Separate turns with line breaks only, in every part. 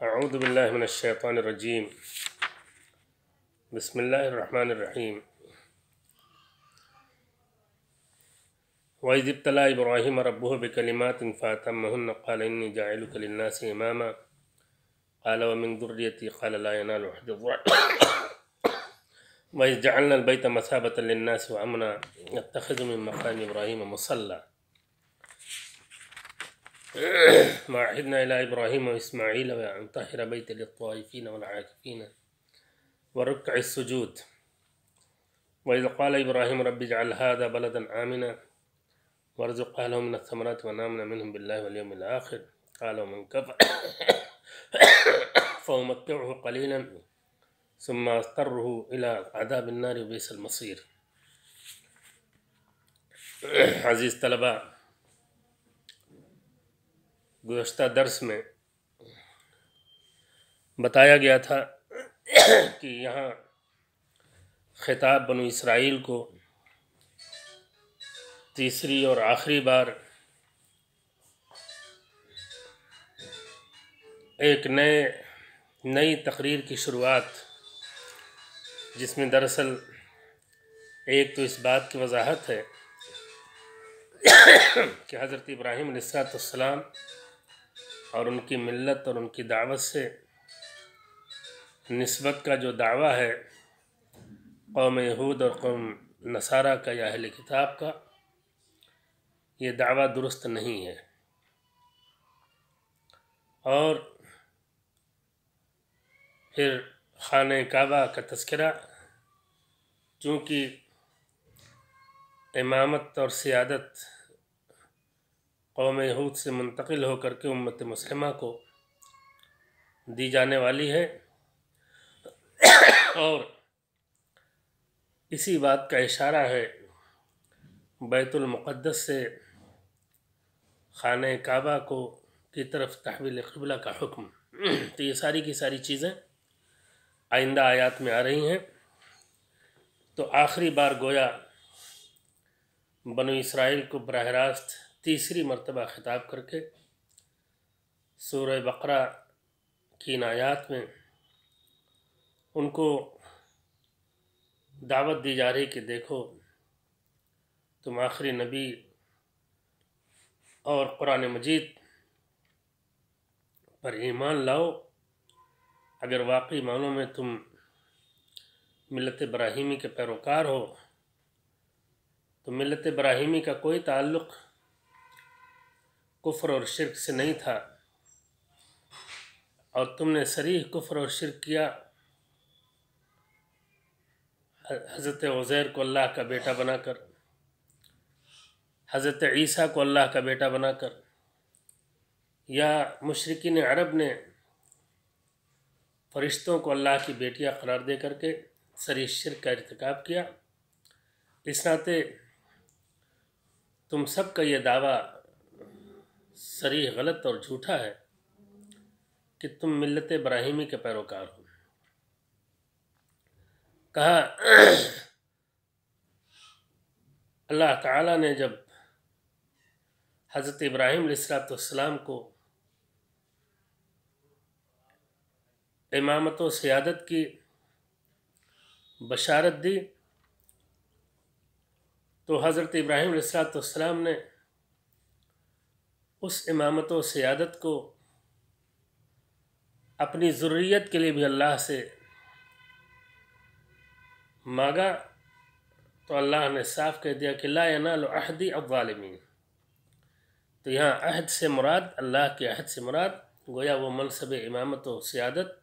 أعوذ بالله من الشيطان الرجيم بسم الله الرحمن الرحيم وإذ ابتلى إبراهيم ربه بكلمات فأتمهن قال إني جاعلك للناس إماما قال ومن ذريتي قال لا ينال أحد الظالم وإذ جعلنا البيت مثابة للناس وأمنا نتخذ من مقام إبراهيم مصلى ما عهدنا إلى إبراهيم وإسماعيل وأن طهر بيت للطائفين والعاكفين وركع السجود وإذ قال إبراهيم رب اجعل هذا بلدا آمنا وارزق أهله من الثمرات ونامنا منهم بالله واليوم الآخر قال ومن كفر فأمتعه قليلا ثم أضطره إلى عذاب النار وبئس المصير عزيز طلبه گزشتہ درس میں بتایا گیا تھا کہ یہاں خطاب بنو اسرائیل کو تیسری اور آخری بار ایک نئے نئی تقریر کی شروعات جس میں دراصل ایک تو اس بات کی وضاحت ہے کہ حضرت ابراہیم نصرت السلام اور ان کی ملت اور ان کی دعوت سے نسبت کا جو دعویٰ ہے قوم یہود اور قوم نصارہ کا یا اہل کتاب کا یہ دعویٰ درست نہیں ہے اور پھر خانہ کعبہ کا تذکرہ چونکہ امامت اور سیادت قوم حود سے منتقل ہو کر کے امت مسلمہ کو دی جانے والی ہے اور اسی بات کا اشارہ ہے بیت المقدس سے خانہ کعبہ کو کی طرف تحویل قبلہ کا حکم تو یہ ساری کی ساری چیزیں آئندہ آیات میں آ رہی ہیں تو آخری بار گویا بنو اسرائیل کو براہ راست تیسری مرتبہ خطاب کر کے سورہ بقرہ کی نایات میں ان کو دعوت دی جا رہی کہ دیکھو تم آخری نبی اور قرآن مجید پر ایمان لاؤ اگر واقعی معنوں میں تم ملت براہیمی کے پیروکار ہو تو ملت براہیمی کا کوئی تعلق کفر اور شرک سے نہیں تھا اور تم نے سریح کفر اور شرک کیا حضرت عزیر کو اللہ کا بیٹا بنا کر حضرت عیسیٰ کو اللہ کا بیٹا بنا کر یا مشرقین عرب نے فرشتوں کو اللہ کی بیٹیاں قرار دے کر کے سری شرک کا ارتکاب کیا اس ناطے تم سب کا یہ دعویٰ سریح غلط اور جھوٹا ہے کہ تم ملت براہیمی کے پیروکار ہو کہا اللہ تعالیٰ نے جب حضرت ابراہیم علیہ السلام کو امامت و سیادت کی بشارت دی تو حضرت ابراہیم علیہ السلام نے اس امامت و سیادت کو اپنی ضروریت کے لیے بھی اللہ سے مانگا تو اللہ نے صاف کہہ دیا کہ لا ینال عہدی الظالمین تو یہاں عہد سے مراد اللہ کے عہد سے مراد گویا وہ منصب امامت و سیادت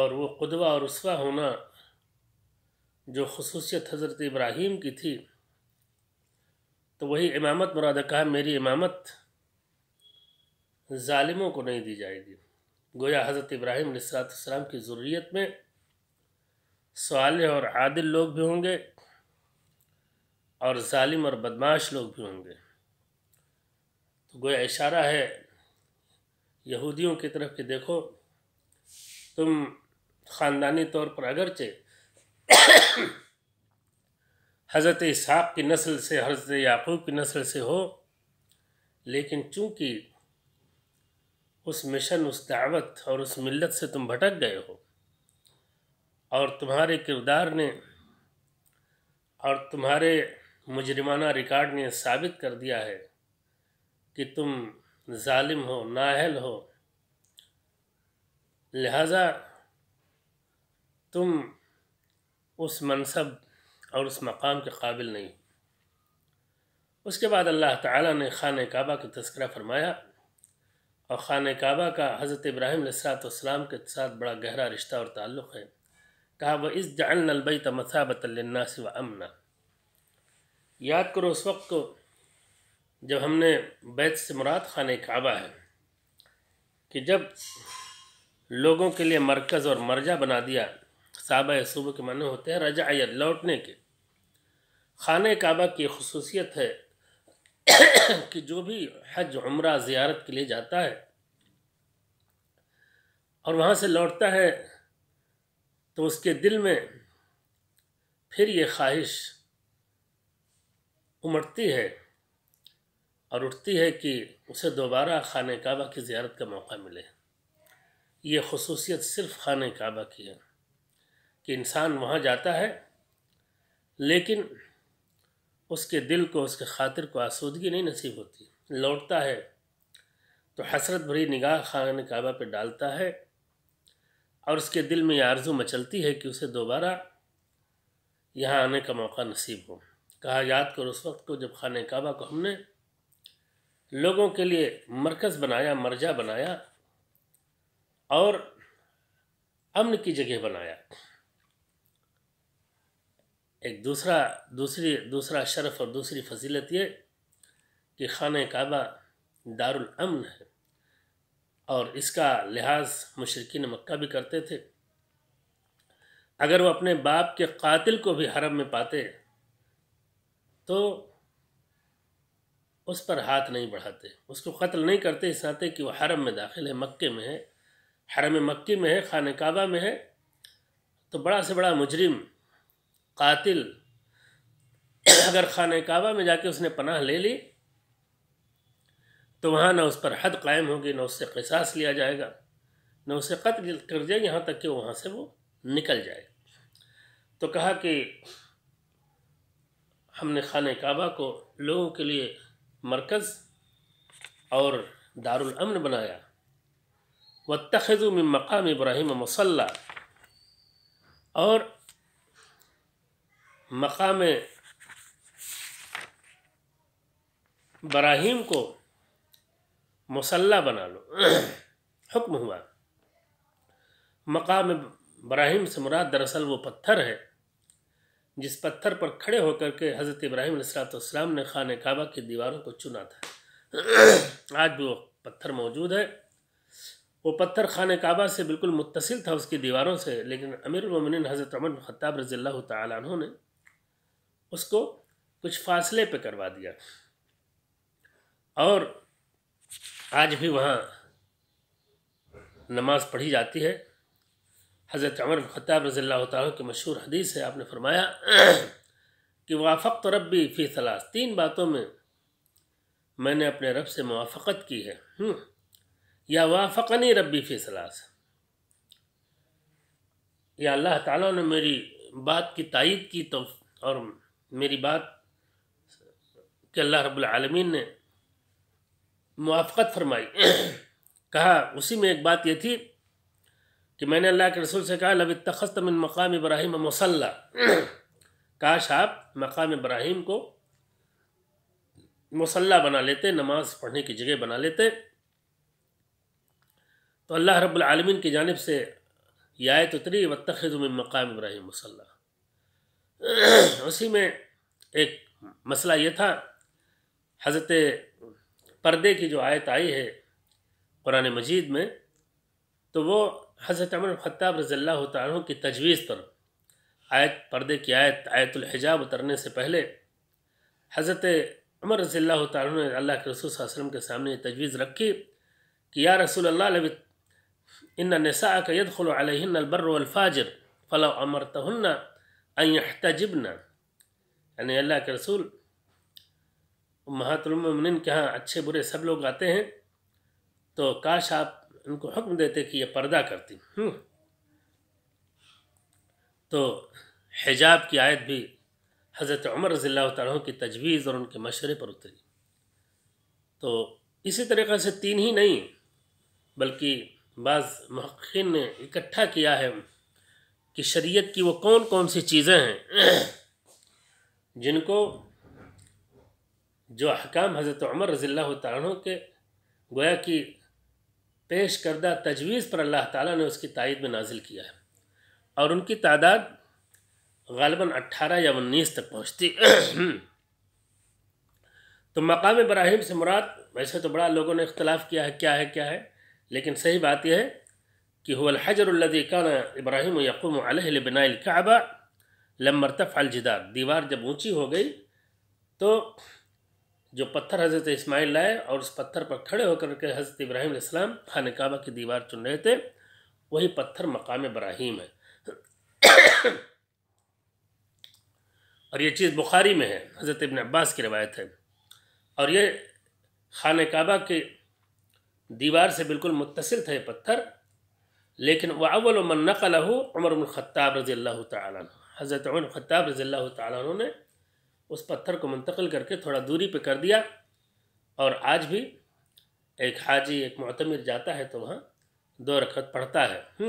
اور وہ قدوہ اور رسوا ہونا جو خصوصیت حضرت ابراہیم کی تھی تو وہی امامت مراد کہا میری امامت ظالموں کو نہیں دی جائے گی گویا حضرت ابراہیم علیہ السلام کی ضروریت میں صالح اور عادل لوگ بھی ہوں گے اور ظالم اور بدماش لوگ بھی ہوں گے تو گویا اشارہ ہے یہودیوں کی طرف کہ دیکھو تم خاندانی طور پر اگرچہ حضرت اسحاق کی نسل سے حضرت یعقوب کی نسل سے ہو لیکن چونکہ اس مشن اس دعوت اور اس ملت سے تم بھٹک گئے ہو اور تمہارے کردار نے اور تمہارے مجرمانہ ریکارڈ نے ثابت کر دیا ہے کہ تم ظالم ہو نااہل ہو لہٰذا تم اس منصب اور اس مقام کے قابل نہیں اس کے بعد اللہ تعالیٰ نے خانہ کعبہ کا تذکرہ فرمایا اور خانہ کعبہ کا حضرت ابراہیم السلاۃ السلام کے ساتھ بڑا گہرا رشتہ اور تعلق ہے کہا وہ اس عز جانلبیت مسابت الناص و امنا یاد کرو اس وقت کو جب ہم نے بیت سے مراد خانہ کعبہ ہے کہ جب لوگوں کے لیے مرکز اور مرجع بنا دیا صابۂ صوبہ کے معنی ہوتے ہیں رجایہ لوٹنے کے خانہ کعبہ کی خصوصیت ہے کہ جو بھی حج عمرہ زیارت کے لیے جاتا ہے اور وہاں سے لوٹتا ہے تو اس کے دل میں پھر یہ خواہش امٹتی ہے اور اٹھتی ہے کہ اسے دوبارہ خانہ کعبہ کی زیارت کا موقع ملے یہ خصوصیت صرف خانہ کعبہ کی ہے کہ انسان وہاں جاتا ہے لیکن اس کے دل کو اس کے خاطر کو آسودگی نہیں نصیب ہوتی لوٹتا ہے تو حسرت بھری نگاہ خانہ کعبہ پہ ڈالتا ہے اور اس کے دل میں یہ آرزو مچلتی ہے کہ اسے دوبارہ یہاں آنے کا موقع نصیب ہو کہا یاد کر اس وقت کو جب خانہ کعبہ کو ہم نے لوگوں کے لیے مرکز بنایا مرجع بنایا اور امن کی جگہ بنایا ایک دوسرا دوسری دوسرا شرف اور دوسری فضیلت یہ کہ خانہ کعبہ الامن ہے اور اس کا لحاظ مشرقین مکہ بھی کرتے تھے اگر وہ اپنے باپ کے قاتل کو بھی حرم میں پاتے تو اس پر ہاتھ نہیں بڑھاتے اس کو قتل نہیں کرتے اس ناطے کہ وہ حرم میں داخل ہے مکے میں ہے حرم مکے میں ہے خانہ کعبہ میں ہے تو بڑا سے بڑا مجرم قاتل اگر خانہ کعبہ میں جا کے اس نے پناہ لے لی تو وہاں نہ اس پر حد قائم ہوگی نہ اس سے قصاص لیا جائے گا نہ اسے قتل کر جائے یہاں تک کہ وہاں سے وہ نکل جائے تو کہا کہ ہم نے خانہ کعبہ کو لوگوں کے لیے مرکز اور دارالامن بنایا و تخذ مقام ابراہیم مسلح اور مقام براہیم کو مسلح بنا لو حکم ہوا مقام براہیم سے مراد دراصل وہ پتھر ہے جس پتھر پر کھڑے ہو کر کے حضرت ابراہیم علیہ السلام نے خانہ کعبہ کی دیواروں کو چنا تھا آج بھی وہ پتھر موجود ہے وہ پتھر خانہ کعبہ سے بالکل متصل تھا اس کی دیواروں سے لیکن امیر المومنین حضرت امن خطاب رضی اللہ تعالیٰ عنہ نے اس کو کچھ فاصلے پہ کروا دیا اور آج بھی وہاں نماز پڑھی جاتی ہے حضرت عمر خطاب رضی اللہ تعالیٰ کی مشہور حدیث ہے آپ نے فرمایا کہ وافق تو فی صلاح تین باتوں میں میں نے اپنے رب سے موافقت کی ہے یا وافقنی ربی صلاح یا اللہ تعالیٰ نے میری بات کی تائید کی تو اور میری بات کہ اللہ رب العالمین نے موافقت فرمائی کہا اسی میں ایک بات یہ تھی کہ میں نے اللہ کے رسول سے کہا لب تخست من مقام ابراہیم مسلح کاش آپ مقام ابراہیم کو مسلح بنا لیتے نماز پڑھنے کی جگہ بنا لیتے تو اللہ رب العالمین کی جانب سے یہ آیت اتری و من مقام ابراہیم مسلح اسی میں ایک مسئلہ یہ تھا حضرت پردے کی جو آیت آئی ہے قرآن مجید میں تو وہ حضرت عمر خطاب رضی اللہ تعالیٰ کی تجویز پر آیت پردے کی آیت آیت الحجاب اترنے سے پہلے حضرت عمر رضی اللہ تعالیٰ نے اللہ کے رسول صلی اللہ علیہ وسلم کے سامنے یہ تجویز رکھی کہ یا رسول اللہ ان کا یدخل علیہن البر والفاجر فلو امرتہن ان یحتجبن یعنی اللہ کے رسول محات علم کے ہاں اچھے برے سب لوگ آتے ہیں تو کاش آپ ان کو حکم دیتے کہ یہ پردہ کرتی تو حجاب کی آیت بھی حضرت عمر رضی اللہ تعالیٰ کی تجویز اور ان کے مشورے پر اتری تو اسی طریقے سے تین ہی نہیں بلکہ بعض محققین نے اکٹھا کیا ہے کہ شریعت کی وہ کون کون سی چیزیں ہیں جن کو جو احکام حضرت عمر رضی اللہ عنہ کے گویا کی پیش کردہ تجویز پر اللہ تعالیٰ نے اس کی تائید میں نازل کیا ہے اور ان کی تعداد غالباً اٹھارہ یا انیس تک پہنچتی تو مقام ابراہیم سے مراد ویسے تو بڑا لوگوں نے اختلاف کیا ہے کیا ہے کیا ہے لیکن صحیح بات یہ ہے کہ الحجر الذی کان ابراہیم یقوم علیہ لبناء القعبہ لمرتف الجدار دیوار جب اونچی ہو گئی تو جو پتھر حضرت اسماعیل لائے اور اس پتھر پر کھڑے ہو کر کے حضرت ابراہیم علیہ السلام خانہ کعبہ کی دیوار چن رہے تھے وہی پتھر مقام ابراہیم ہے اور یہ چیز بخاری میں ہے حضرت ابن عباس کی روایت ہے اور یہ خانہ کعبہ کی دیوار سے بالکل متصل تھا یہ پتھر لیکن وہ اول نقل عمر الخطاب رضی اللہ تعالیٰ حضرت عمر خطاب رضی اللہ تعالیٰ عنہ نے اس پتھر کو منتقل کر کے تھوڑا دوری پہ کر دیا اور آج بھی ایک حاجی ایک معتمر جاتا ہے تو وہاں دو رکھت پڑھتا ہے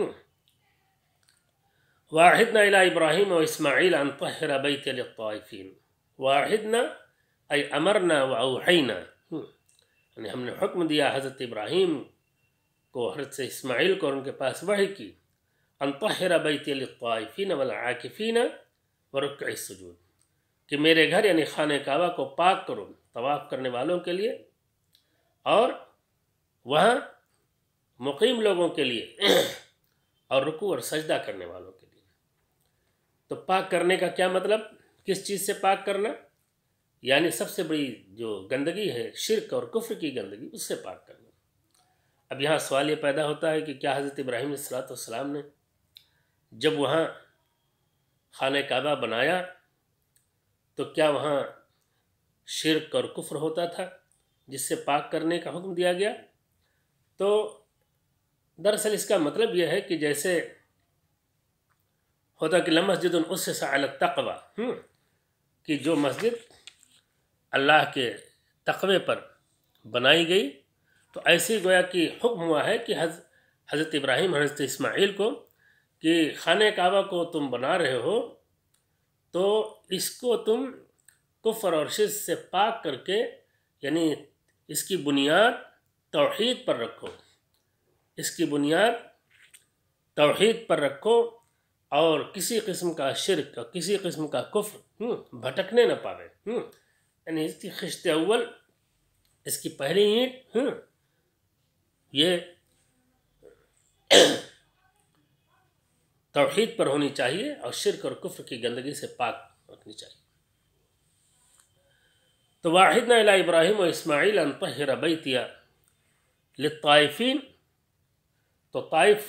واحد نلہ ابراہیم و اسماعیل بیت للطائفین واحد نئی امرنا اوحینا یعنی ہم نے حکم دیا حضرت ابراہیم کو حضرت سے اسماعیل کو ان کے پاس وحی کی بیت للطائفین والعاکفین ورکع سجود کہ میرے گھر یعنی خانہ کعبہ کو پاک کرو طواف کرنے والوں کے لیے اور وہاں مقیم لوگوں کے لیے اور رکوع اور سجدہ کرنے والوں کے لیے تو پاک کرنے کا کیا مطلب کس چیز سے پاک کرنا یعنی سب سے بڑی جو گندگی ہے شرک اور کفر کی گندگی اس سے پاک کرنا اب یہاں سوال یہ پیدا ہوتا ہے کہ کیا حضرت ابراہیم صلاحت السلام نے جب وہاں خانہ کعبہ بنایا تو کیا وہاں شرک اور کفر ہوتا تھا جس سے پاک کرنے کا حکم دیا گیا تو دراصل اس کا مطلب یہ ہے کہ جیسے ہوتا کہ لمسجد مسجد سے الگ تقوا کہ جو مسجد اللہ کے تقوے پر بنائی گئی تو ایسی گویا کہ حکم ہوا ہے کہ حضرت ابراہیم حضرت اسماعیل کو کہ خانہ کعبہ کو تم بنا رہے ہو تو اس کو تم کفر اور شرک سے پاک کر کے یعنی اس کی بنیاد توحید پر رکھو اس کی بنیاد توحید پر رکھو اور کسی قسم کا شرک اور کسی قسم کا کفر بھٹکنے نہ پاوے یعنی اس کی خشت اول اس کی پہلی اینٹ یہ توحید پر ہونی چاہیے اور شرک اور کفر کی گندگی سے پاک رکھنی چاہیے تو واحد نہ ابراہیم و اسماعیل انطحِ ربیتیہ لطائفین تو طائف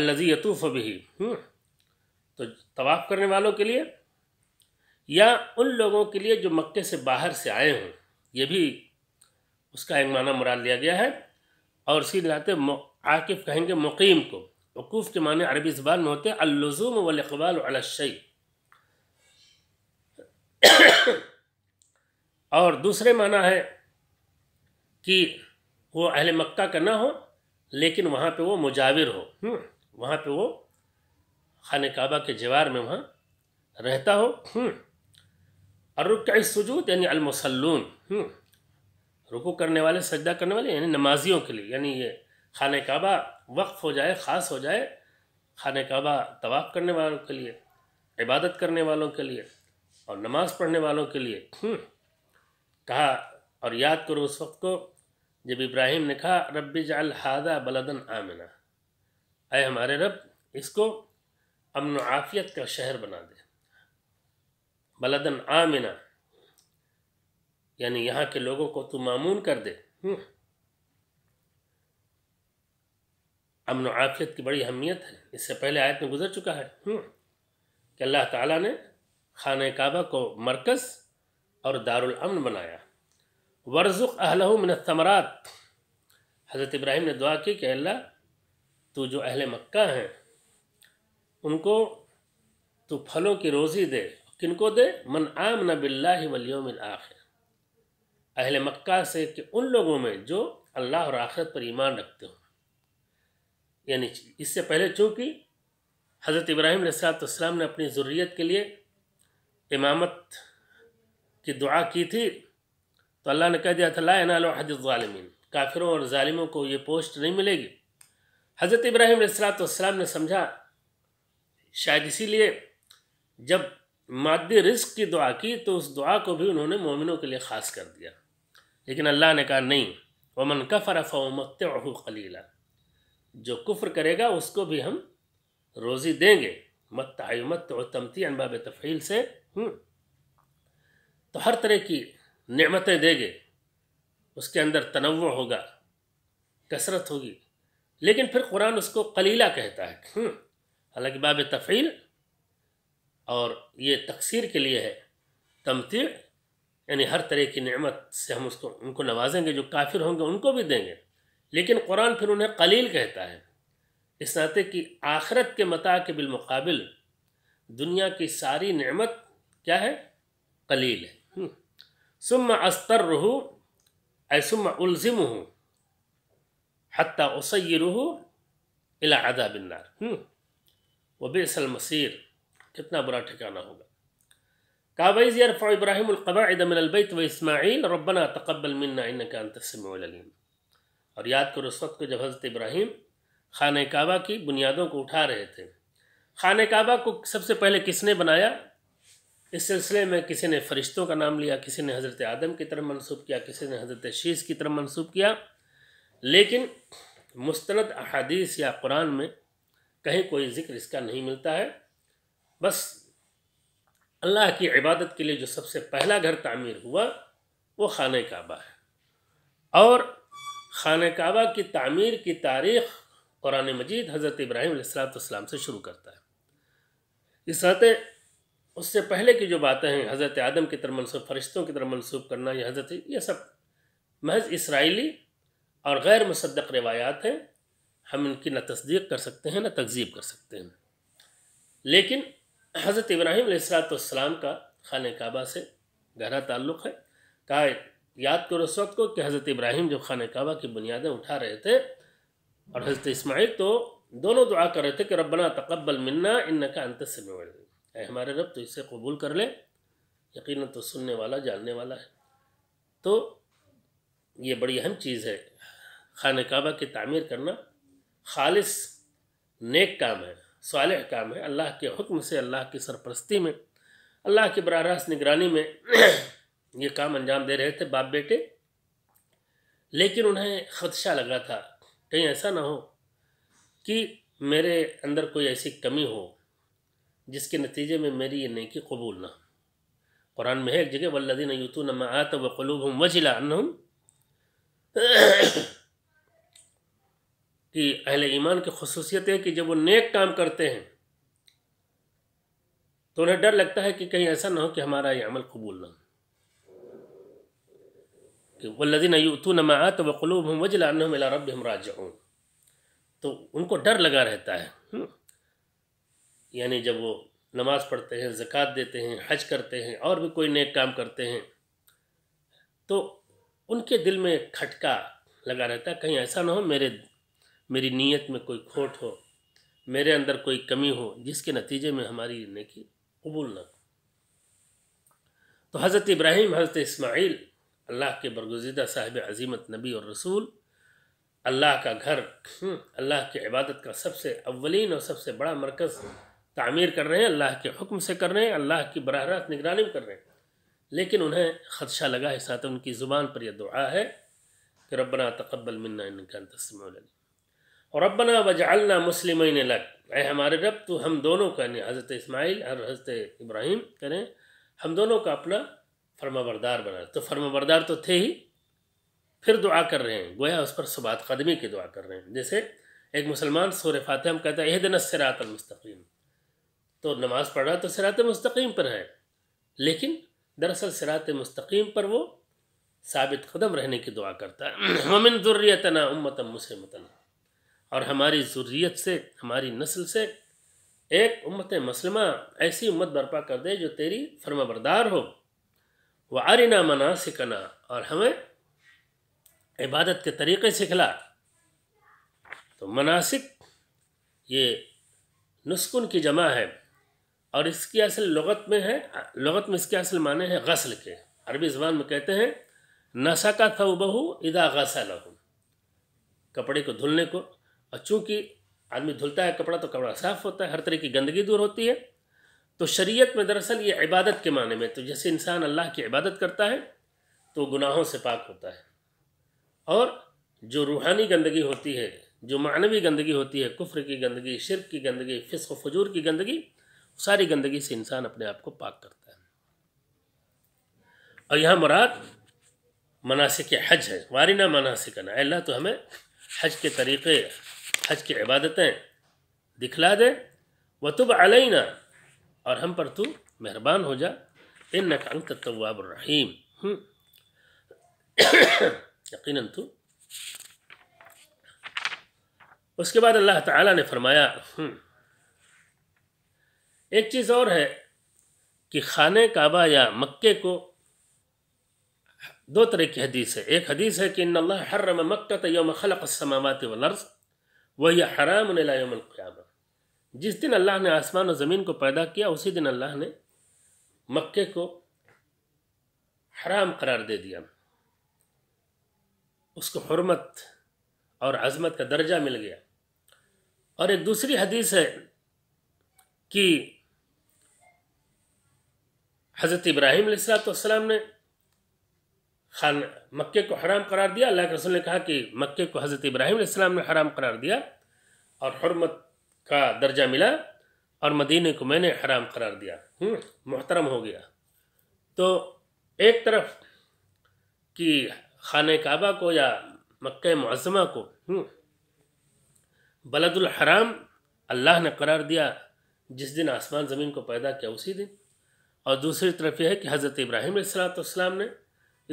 الزی یطوف بھی تو طواف کرنے والوں کے لیے یا ان لوگوں کے لیے جو مکے سے باہر سے آئے ہوں یہ بھی اس کا ایک معنی مراد لیا گیا ہے اور اسی لاتے عاقف کہیں گے مقیم کو وقوف کے معنی عربی زبان میں ہوتے ہیں الزوم و الاقبال الشیء اور دوسرے معنی ہے کہ وہ اہل مکہ کا نہ ہو لیکن وہاں پہ وہ مجاور ہو وہاں پہ وہ خانہ کعبہ کے جوار میں وہاں رہتا ہو اور رک یعنی المسلون رکو کرنے والے سجدہ کرنے والے یعنی نمازیوں کے لیے یعنی یہ خانہ کعبہ وقف ہو جائے خاص ہو جائے خانہ کعبہ طواف کرنے والوں کے لیے عبادت کرنے والوں کے لیے اور نماز پڑھنے والوں کے لیے کہا اور یاد کرو اس وقت کو جب ابراہیم نے کہا رب جعل حادہ بلدن آمنہ اے ہمارے رب اس کو امن و عافیت کا شہر بنا دے بلدن آمنہ یعنی یہاں کے لوگوں کو تو معمون کر دے امن و عافیت کی بڑی اہمیت ہے اس سے پہلے آیت میں گزر چکا ہے کہ اللہ تعالیٰ نے خانہ کعبہ کو مرکز اور دار الامن بنایا ورز الثمرات حضرت ابراہیم نے دعا کی کہ اللہ تو جو اہل مکہ ہیں ان کو تو پھلوں کی روزی دے کن کو دے من عام نب اللہ ولیومل آخر اہل مکہ سے کہ ان لوگوں میں جو اللہ اور آخرت پر ایمان رکھتے ہوں یعنی اس سے پہلے چونکہ حضرت ابراہیم علیہ السلام نے اپنی ضروریت کے لیے امامت کی دعا کی تھی تو اللہ نے کہہ دیا تھا لا انع حد الظالمین کافروں اور ظالموں کو یہ پوسٹ نہیں ملے گی حضرت ابراہیم علیہ السلام نے سمجھا شاید اسی لیے جب مادی رزق کی دعا کی تو اس دعا کو بھی انہوں نے مومنوں کے لیے خاص کر دیا لیکن اللہ نے کہا نہیں وَمَنْ كَفَرَ کا قَلِيلًا و خلیلہ جو کفر کرے گا اس کو بھی ہم روزی دیں گے مت مت و تمتی انباب تفیل سے تو ہر طرح کی نعمتیں دے گے اس کے اندر تنوع ہوگا کثرت ہوگی لیکن پھر قرآن اس کو قلیلہ کہتا ہے حالانکہ باب تفیل اور یہ تقسیر کے لیے ہے تمتیع یعنی ہر طرح کی نعمت سے ہم اس کو ان کو نوازیں گے جو کافر ہوں گے ان کو بھی دیں گے लेकिन कुरान फिर उन्हें कलील कहता है इस नाते कि आखरत के मता के बिलमकबिल दुनिया की सारी नेमत क्या है कलील है सुम अस्तर रहू ऐसुम उल्जिम हूँ हती उसरू इला अदा बिन्नार व बेसल मसीर कितना बुरा ठिकाना होगा काबैज़ यरफ़ इब्राहिम अलक़बाइद मिन अलबैत व इस्माईल रब्बना तक़ब्बल मिन्ना इन्नका अंत समीउल अलीम اور یاد کرو اس وقت کو جب حضرت ابراہیم خانہ کعبہ کی بنیادوں کو اٹھا رہے تھے خانہ کعبہ کو سب سے پہلے کس نے بنایا اس سلسلے میں کسی نے فرشتوں کا نام لیا کسی نے حضرت آدم کی طرف منسوب کیا کسی نے حضرت شیز کی طرف منسوب کیا لیکن مستند احادیث یا قرآن میں کہیں کوئی ذکر اس کا نہیں ملتا ہے بس اللہ کی عبادت کے لیے جو سب سے پہلا گھر تعمیر ہوا وہ خانہ کعبہ ہے اور خانہ کعبہ کی تعمیر کی تاریخ قرآن مجید حضرت ابراہیم علیہ السلام سے شروع کرتا ہے اس سطح اس سے پہلے کی جو باتیں ہیں حضرت آدم کی طرح منصوب فرشتوں کی طرح منصوب کرنا یہ حضرت یہ سب محض اسرائیلی اور غیر مصدق روایات ہیں ہم ان کی نہ تصدیق کر سکتے ہیں نہ تقزیب کر سکتے ہیں لیکن حضرت ابراہیم علیہ السلاۃ والسلام کا خانہ کعبہ سے گہرا تعلق ہے کہا یاد کرو اس وقت کو کہ حضرت ابراہیم جب خانہ کعبہ کی بنیادیں اٹھا رہے تھے اور حضرت اسماعیل تو دونوں دعا کر رہے تھے کہ ربنا تقبل منا ان کا انت سے اے ہمارے رب تو اسے قبول کر لے یقیناً تو سننے والا جاننے والا ہے تو یہ بڑی اہم چیز ہے خانہ کعبہ کی تعمیر کرنا خالص نیک کام ہے صالح کام ہے اللہ کے حکم سے اللہ کی سرپرستی میں اللہ کی براہ راست نگرانی میں یہ کام انجام دے رہے تھے باپ بیٹے لیکن انہیں خدشہ لگا تھا کہیں ایسا نہ ہو کہ میرے اندر کوئی ایسی کمی ہو جس کے نتیجے میں میری یہ نیکی قبول نہ قرآن میں ہے ایک جگہ ولدین یوتو نما آت و قلوب ہوں وجلا کہ اہل ایمان کی خصوصیت ہے کہ جب وہ نیک کام کرتے ہیں تو انہیں ڈر لگتا ہے کہ کہیں ایسا نہ ہو کہ ہمارا یہ عمل قبول نہ ہو کہ و نما تو و قلوب ہوں وجلا ملا رب بھی ہم راج تو ان کو ڈر لگا رہتا ہے یعنی جب وہ نماز پڑھتے ہیں زکوٰۃ دیتے ہیں حج کرتے ہیں اور بھی کوئی نیک کام کرتے ہیں تو ان کے دل میں کھٹکا لگا رہتا ہے کہیں ایسا نہ ہو میرے میری نیت میں کوئی کھوٹ ہو میرے اندر کوئی کمی ہو جس کے نتیجے میں ہماری نیکی قبول نہ ہو تو حضرت ابراہیم حضرت اسماعیل اللہ کے برگزیدہ صاحب عظیمت نبی اور رسول اللہ کا گھر اللہ کی عبادت کا سب سے اولین اور سب سے بڑا مرکز تعمیر کر رہے ہیں اللہ کے حکم سے کر رہے ہیں اللہ کی براہ راست نگرانی کر رہے ہیں لیکن انہیں خدشہ لگا ہے ساتھ ان کی زبان پر یہ دعا ہے کہ ربنا تقبل منا ان کا ان اور ربنا وجعلنا مسلم لگ اے ہمارے رب تو ہم دونوں کا یعنی حضرت اسماعیل اور حضرت ابراہیم کریں ہم دونوں کا اپنا فرما بردار بنا تو فرما بردار تو تھے ہی پھر دعا کر رہے ہیں گویا اس پر صبات قدمی کی دعا کر رہے ہیں جیسے ایک مسلمان سور فاتحم کہتا ہے اہدن سرات المستقیم تو نماز پڑھ رہا تو سرات مستقیم پر ہے لیکن دراصل سرات مستقیم پر وہ ثابت قدم رہنے کی دعا کرتا ہے ممن ذریتنا امتم مسلمتن اور ہماری ضروریت سے ہماری نسل سے ایک امت مسلمہ ایسی امت برپا کر دے جو تیری فرما بردار ہو وہ آرنا منا سکھنا اور ہمیں عبادت کے طریقے سکھلا تو مناسب یہ نسکن کی جمع ہے اور اس کی اصل لغت میں ہے لغت میں اس کے اصل معنی ہے غسل کے عربی زبان میں کہتے ہیں نسا کا تھا بہو ادا غسل کپڑے کو دھلنے کو اور چونکہ آدمی دھلتا ہے کپڑا تو کپڑا صاف ہوتا ہے ہر طرح کی گندگی دور ہوتی ہے تو شریعت میں دراصل یہ عبادت کے معنی میں تو جیسے انسان اللہ کی عبادت کرتا ہے تو گناہوں سے پاک ہوتا ہے اور جو روحانی گندگی ہوتی ہے جو معنوی گندگی ہوتی ہے کفر کی گندگی شرک کی گندگی فسق و فجور کی گندگی ساری گندگی سے انسان اپنے آپ کو پاک کرتا ہے اور یہاں مراد مناسق حج ہے وارینہ مناسک نا اللہ تو ہمیں حج کے طریقے حج کی عبادتیں دکھلا دیں وطب علینہ اور ہم پر تو مہربان ہو جا ان انت التواب الرحیم یقیناً تو اس کے بعد اللہ تعالیٰ نے فرمایا ایک چیز اور ہے کہ خانہ کعبہ یا مکے کو دو طرح کی حدیث ہے ایک حدیث ہے کہ ان اللہ حرم مکہ یوم خلق السماوات والارض وہی حرام القیام جس دن اللہ نے آسمان و زمین کو پیدا کیا اسی دن اللہ نے مکے کو حرام قرار دے دیا اس کو حرمت اور عظمت کا درجہ مل گیا اور ایک دوسری حدیث ہے کہ حضرت ابراہیم علیہ السلام نے خان مکے کو حرام قرار دیا اللہ کے رسول نے کہا کہ مکے کو حضرت ابراہیم علیہ السلام نے حرام قرار دیا اور حرمت کا درجہ ملا اور مدینہ کو میں نے حرام قرار دیا محترم ہو گیا تو ایک طرف کہ خانہ کعبہ کو یا مکہ معظمہ کو بلد الحرام اللہ نے قرار دیا جس دن آسمان زمین کو پیدا کیا اسی دن اور دوسری طرف یہ ہے کہ حضرت ابراہیم علیہ السلام نے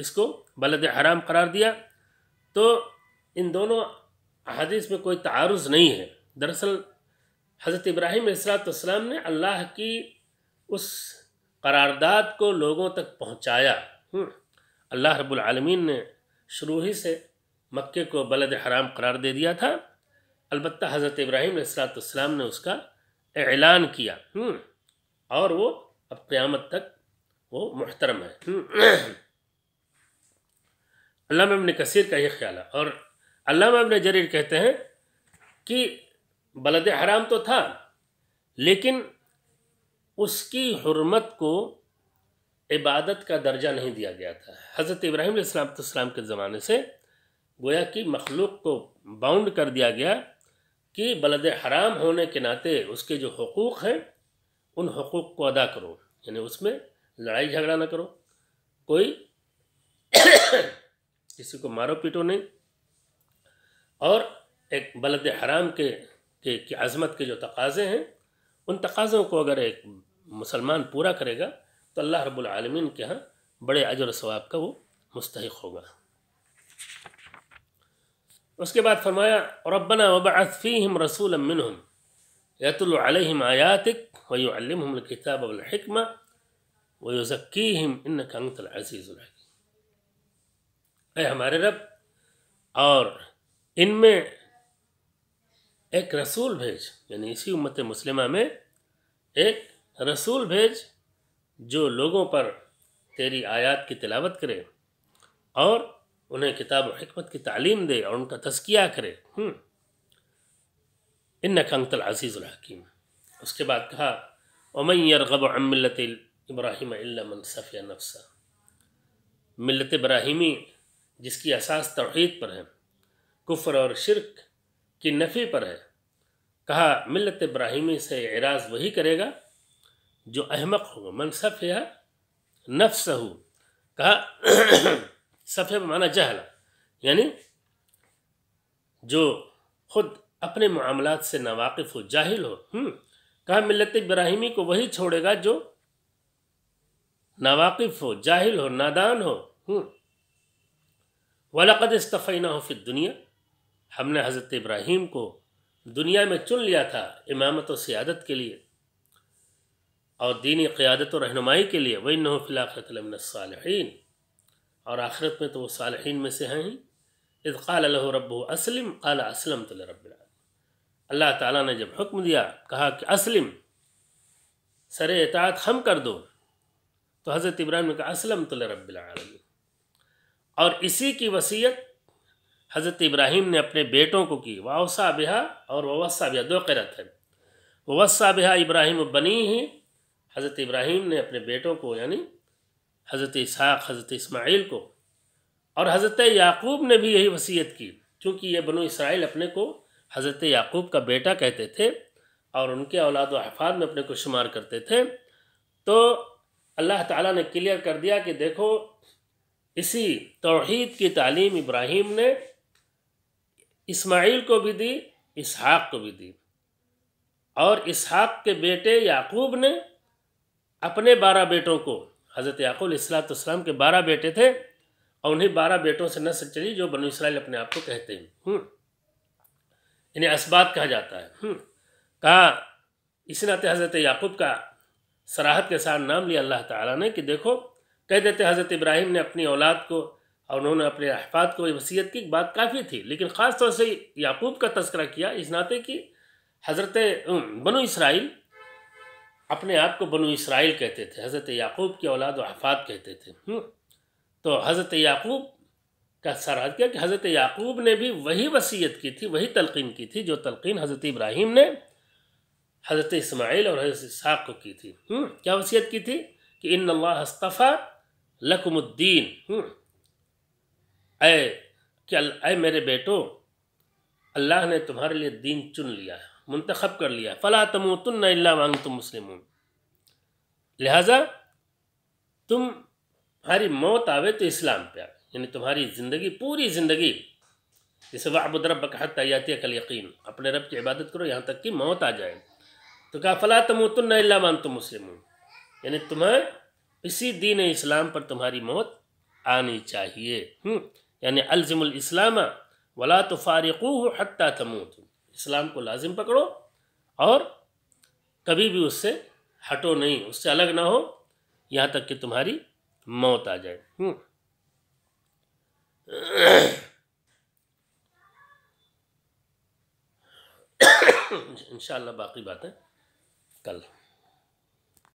اس کو بلد حرام قرار دیا تو ان دونوں حدیث میں کوئی تعارض نہیں ہے دراصل حضرت ابراہیم علیہ السلام نے اللہ کی اس قرارداد کو لوگوں تک پہنچایا اللہ رب العالمین نے شروع ہی سے مکے کو بلد حرام قرار دے دیا تھا البتہ حضرت ابراہیم علیہ السلام نے اس کا اعلان کیا اور وہ اب قیامت تک وہ محترم ہے علامہ ابن کثیر کا یہ خیال ہے اور اللہ ابن جریر کہتے ہیں کہ بلد حرام تو تھا لیکن اس کی حرمت کو عبادت کا درجہ نہیں دیا گیا تھا حضرت ابراہیم علیہ السلام کے زمانے سے گویا کی مخلوق کو باؤنڈ کر دیا گیا کہ بلد حرام ہونے کے ناطے اس کے جو حقوق ہیں ان حقوق کو ادا کرو یعنی اس میں لڑائی جھگڑا نہ کرو کوئی کسی کو مارو پیٹو نہیں اور ایک بلد حرام کے کہ عظمت کے جو تقاضے ہیں ان تقاضوں کو اگر ایک مسلمان پورا کرے گا تو اللہ رب العالمین کے ہاں بڑے عجر ثواب کا وہ مستحق ہوگا اس کے بعد فرمایا ربنا وبعث فیہم رسولا منہم یتل علیہم آیاتک ویعلمہم الکتاب والحکمہ ویزکیہم انکا انت العزیز الحقی اے ہمارے رب اور ان میں ایک رسول بھیج یعنی اسی امت مسلمہ میں ایک رسول بھیج جو لوگوں پر تیری آیات کی تلاوت کرے اور انہیں کتاب و حکمت کی تعلیم دے اور ان کا تذکیہ کرے ان کنت العزیز الحکیم اس کے بعد کہا امیر غبر ملتراہیم من الصفیہ نفسا ملت براہیمی جس کی اساس توحید پر ہے کفر اور شرک کی نفی پر ہے کہا ملت ابراہیمی سے اعراض وہی کرے گا جو احمق ہو منصف نفس ہو کہا صف مانا جہلا یعنی جو خود اپنے معاملات سے ناواقف جاہل ہو کہا ملت ابراہیمی کو وہی چھوڑے گا جو ناواقف ہو جاہل ہو نادان ہو وَلَقَدْ والد فِي نہ ہو دنیا ہم نے حضرت ابراہیم کو دنیا میں چن لیا تھا امامت و سیادت کے لیے اور دینی قیادت و رہنمائی کے لیے وِّن و علم صالحین اور آخرت میں تو وہ صالحین میں سے ہیں ہی اِدقال لل رب اسلم قال اسلم تو رب اللہ تعالیٰ نے جب حکم دیا کہا کہ اسلم سر اطاعت ہم کر دو تو حضرت ابراہیم نے کہا اسلم تو رب العالمین اور اسی کی وصیت حضرت ابراہیم نے اپنے بیٹوں کو کی واؤسا بہا اور ووسا بہا دو قرت ہے ووسا بہا ابراہیم بنی ہی حضرت ابراہیم نے اپنے بیٹوں کو یعنی حضرت اسحاق حضرت اسماعیل کو اور حضرت یعقوب نے بھی یہی وصیت کی چونکہ یہ بنو اسرائیل اپنے کو حضرت یعقوب کا بیٹا کہتے تھے اور ان کے اولاد و احفاد میں اپنے کو شمار کرتے تھے تو اللہ تعالیٰ نے کلیئر کر دیا کہ دیکھو اسی توحید کی تعلیم ابراہیم نے اسماعیل کو بھی دی اسحاق کو بھی دی اور اسحاق کے بیٹے یعقوب نے اپنے بارہ بیٹوں کو حضرت یعقوب اصلاۃ اسلام کے بارہ بیٹے تھے اور انہیں بارہ بیٹوں سے نسل چلی جو بنو اسرائیل اپنے آپ کو کہتے ہیں انہیں یعنی اسبات کہا جاتا ہے کہا اسی ناطے حضرت یعقوب کا سراحت کے ساتھ نام لیا اللہ تعالیٰ نے کہ دیکھو کہہ دیتے حضرت ابراہیم نے اپنی اولاد کو اور انہوں نے اپنے احفاد کو وصیت کی بات کافی تھی لیکن خاص طور سے یعقوب کا تذکرہ کیا اس ناطے کی حضرت بنو اسرائیل اپنے آپ کو بنو اسرائیل کہتے تھے حضرت یعقوب کی اولاد و احفاد کہتے تھے تو حضرت یعقوب کا اثرات کیا کہ حضرت یعقوب نے بھی وہی وصیت کی تھی وہی تلقین کی تھی جو تلقین حضرت ابراہیم نے حضرت اسماعیل اور حضرت اسحاق کو کی تھی کیا وصیت کی تھی کہ ان اللہ اصطفیٰ لکم الدین اے کہ اے میرے بیٹو اللہ نے تمہارے لیے دین چن لیا منتخب کر لیا فلا تم تن اللہ وانگ تم مسلم لہٰذا تم تمہاری موت آوے تو اسلام پہ آ یعنی تمہاری زندگی پوری زندگی جسے ابود رب کل یقین اپنے رب کی عبادت کرو یہاں تک کہ موت آ جائے تو کہا فلاں تن اللہ وانگ تم مسلم یعنی تمہیں اسی دین اسلام پر تمہاری موت آنی چاہیے ہوں یعنی الزم الاسلام ولا تو فارقو تموت اسلام کو لازم پکڑو اور کبھی بھی اس سے ہٹو نہیں اس سے الگ نہ ہو یہاں تک کہ تمہاری موت آ جائے انشاءاللہ باقی باتیں کل